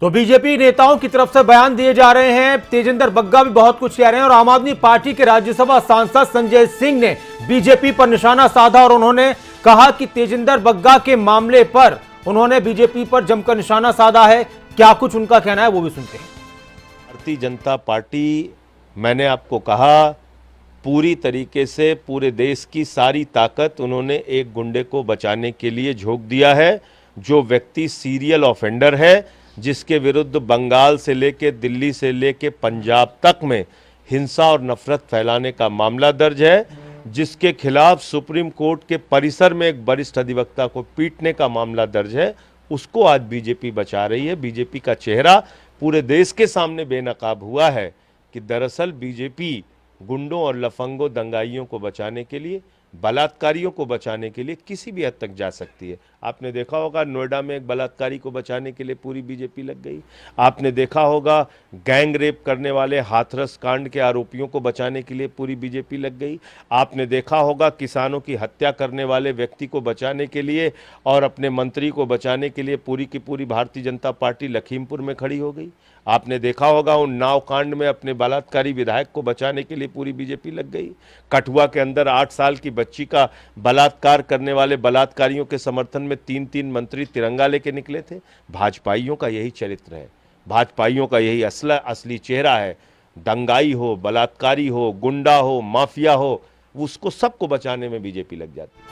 तो बीजेपी नेताओं की तरफ से बयान दिए जा रहे हैं तेजेंद्र बग्गा भी बहुत कुछ कह रहे हैं और आम आदमी पार्टी के राज्यसभा सांसद संजय सिंह ने बीजेपी पर निशाना साधा और उन्होंने कहा कि तेजेंद्र बग्गा के मामले पर उन्होंने बीजेपी पर जमकर निशाना साधा है क्या कुछ उनका कहना है वो भी सुनते हैं भारतीय जनता पार्टी मैंने आपको कहा पूरी तरीके से पूरे देश की सारी ताकत उन्होंने एक गुंडे को बचाने के लिए झोंक दिया है जो व्यक्ति सीरियल ऑफेंडर है जिसके विरुद्ध बंगाल से लेके दिल्ली से लेके पंजाब तक में हिंसा और नफरत फैलाने का मामला दर्ज है जिसके खिलाफ सुप्रीम कोर्ट के परिसर में एक वरिष्ठ अधिवक्ता को पीटने का मामला दर्ज है उसको आज बीजेपी बचा रही है बीजेपी का चेहरा पूरे देश के सामने बेनकाब हुआ है कि दरअसल बीजेपी गुंडों और लफंगों दंगाइयों को बचाने के लिए बलात्कारियों को बचाने के लिए किसी भी हद तक जा सकती है आपने देखा होगा नोएडा में एक बलात्कारी को बचाने के लिए पूरी बीजेपी लग गई आपने देखा होगा गैंग रेप करने वाले हाथरस कांड के आरोपियों को बचाने के लिए पूरी बीजेपी लग गई आपने देखा होगा किसानों की हत्या करने वाले व्यक्ति को बचाने के लिए और अपने मंत्री को बचाने के लिए पूरी की पूरी भारतीय जनता पार्टी लखीमपुर में खड़ी हो गई आपने देखा होगा उन नाव कांड में अपने बलात्कारी विधायक को बचाने के लिए पूरी बीजेपी लग गई कठुआ के अंदर आठ साल की बच्ची का बलात्कार करने वाले बलात्कारियों के समर्थन में तीन तीन मंत्री तिरंगा लेके निकले थे भाजपाइयों का यही चरित्र है भाजपाइयों का यही असला असली चेहरा है दंगाई हो बलात्कारी हो गुंडा हो माफिया हो उसको सबको बचाने में बीजेपी लग जाती है